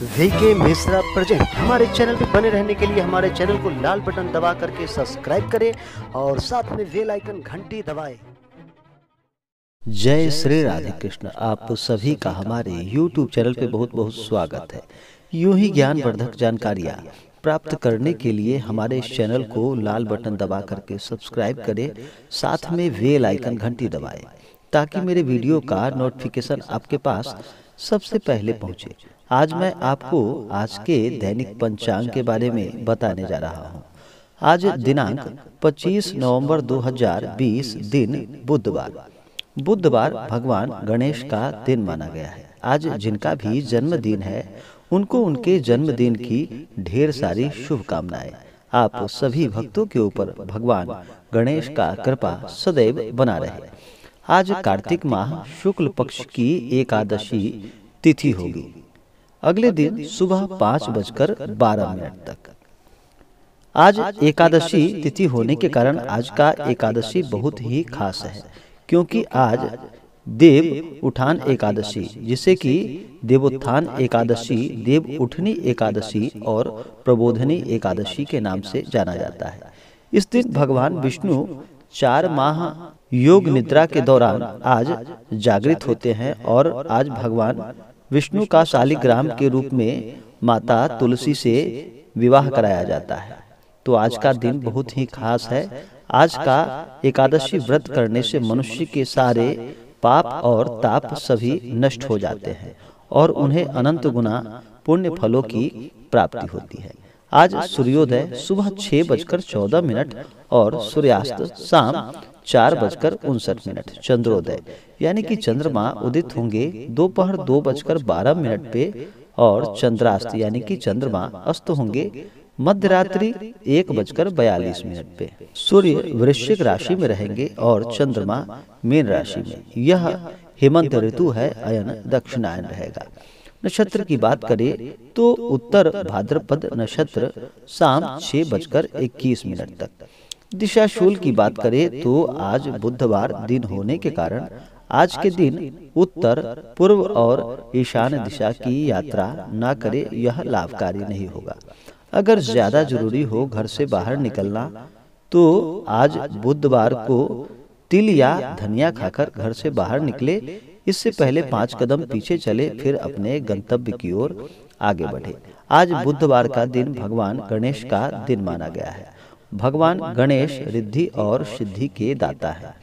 VK Mishra present हमारे channel पर बने रहने के लिए हमारे चैनल को लाल बटन दबा करके सब्सक्राइब करें और साथ में वेल आइकन घंटी दबाएं जय श्री राधे कृष्ण आप सभी का हमारे YouTube चैनल पे बहुत बहुत स्वागत है यूं ही ज्ञान वर्धक जानकारियाँ प्राप्त करने के लिए हमारे चैनल को लाल बटन दबा करके सब्सक्राइब करें साथ में वेल आइकन घंटी दबाएं ताकि मेरे वीडियो का नोटिफिकेशन आपके पास सबसे पहले पहुंचे आज मैं आपको आज के दैनिक पंचांग के बारे में बताने जा रहा हूं। आज दिनांक 25 नवंबर 2020 दिन बुधवार बुधवार भगवान गणेश का दिन माना गया है आज जिनका भी जन्मदिन है उनको उनके जन्मदिन की ढेर सारी शुभकामनाएं आप सभी भक्तों के ऊपर भगवान गणेश का कृपा सदैव बना रहे आज कार्तिक माह शुक्ल पक्ष की एकादशी तिथि होगी अगले दिन सुबह पांच बजकर बारह मिनट तक आज एकादशी तिथि होने के कारण आज का एकादशी बहुत ही खास है क्योंकि आज देव उठान एकादशी जिसे कि देवोत्थान एकादशी देव उठनी एकादशी और प्रबोधनी एकादशी के नाम से जाना जाता है इस दिन भगवान विष्णु चार माह योग निद्रा के दौरान आज जागृत होते हैं और आज भगवान विष्णु का शालिग्राम के रूप में माता तुलसी से विवाह कराया जाता है तो आज का दिन बहुत ही खास है आज का एकादशी व्रत करने से मनुष्य के सारे पाप और ताप सभी नष्ट हो जाते हैं और उन्हें अनंत गुना पुण्य फलों की प्राप्ति होती है आज सूर्योदय सुबह छह बजकर चौदह मिनट और सूर्यास्त शाम चार बजकर उनसठ मिनट चंद्रोदय यानी कि चंद्रमा उदित होंगे दोपहर दो, दो बजकर बारह मिनट पे और चंद्रास्त यानी कि चंद्रमा अस्त होंगे मध्य रात्रि एक बजकर बयालीस मिनट पे सूर्य वृश्चिक राशि में रहेंगे और चंद्रमा मीन राशि में यह हेमंत ऋतु है अयन दक्षिणायन रहेगा नक्षत्र की बात करें तो, तो उत्तर भाद्रपद नक्षत्र शाम छह बजकर इक्कीस मिनट तक दिशा शूल की बात करें तो आज बुधवार दिन होने के कारण आज के दिन उत्तर पूर्व और ईशान दिशा की यात्रा ना करे यह लाभकारी नहीं होगा अगर ज्यादा जरूरी हो घर से बाहर निकलना तो आज बुधवार को तिल या धनिया खाकर घर से बाहर निकले इससे पहले पांच कदम पीछे चले फिर अपने गंतव्य की ओर आगे बढ़े आज बुधवार का दिन भगवान गणेश का दिन माना गया है भगवान गणेश रिद्धि और सिद्धि के दाता है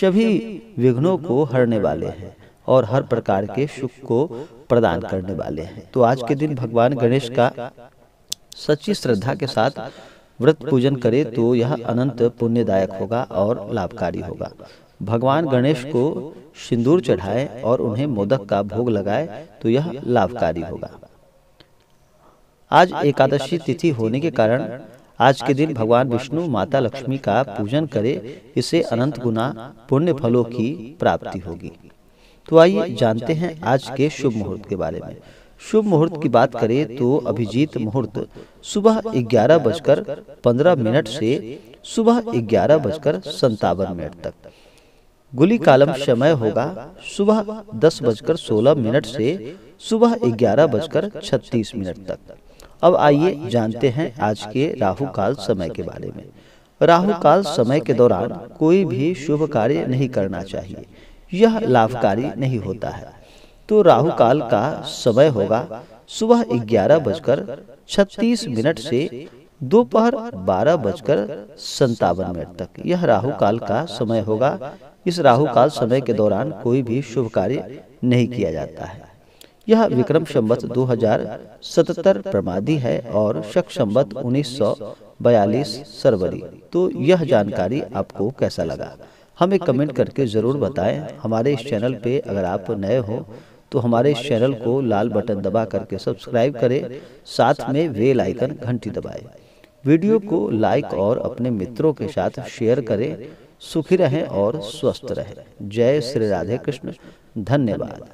सभी विघ्नों को हरने वाले हैं और हर प्रकार के सुख को प्रदान करने वाले हैं तो आज के तो दिन भगवान गणेश का सच्ची श्रद्धा के साथ व्रत पूजन करे तो, तो यह अनंत पुण्यदायक होगा और लाभकारी होगा भगवान गणेश को सिंदूर चढ़ाए और उन्हें मोदक का भोग लगाए तो यह तो लाभकारी होगा आज एकादशी तिथि होने के कारण आज के दिन भगवान विष्णु माता लक्ष्मी का पूजन करे इसे अनंत गुना पुण्य फलों की प्राप्ति होगी तो आइए तो जानते हैं आज के शुभ मुहूर्त के बारे में शुभ मुहूर्त की बात करें तो, तो अभिजीत मुहूर्त सुबह ग्यारह बजकर पंद्रह मिनट से सुबह ग्यारह बजकर संतावन मिनट तक गुली कालम समय होगा सुबह दस बजकर सोलह मिनट से सुबह ग्यारह बजकर छत्तीस मिनट तक अब आइए जानते हैं आज के राहु काल समय के बारे में राहु काल समय के दौरान कोई भी शुभ कार्य नहीं करना चाहिए यह लाभकारी नहीं होता है तो, तो राहु काल का समय होगा सुबह ग्यारह बजकर छत्तीस मिनट से दोपहर बारह बजकर संतावन मिनट तक यह राहु काल का समय होगा इस राहु काल समय के दौरान कोई भी शुभ कार्य नहीं किया जाता है यह विक्रम संबत 2077 प्रमादी है और शक संबत 1942 सरवरी तो यह जानकारी आपको कैसा लगा हमें कमेंट करके ज़रूर बताएं हमारे इस चैनल पे अगर आप नए हो तो, तो हमारे इस चैनल को लाल बटन दबा करके सब्सक्राइब करें साथ में वेल आइकन घंटी दबाएं वीडियो को लाइक और अपने मित्रों के साथ शेयर करें सुखी रहें और स्वस्थ रहें जय श्री राधे कृष्ण धन्यवाद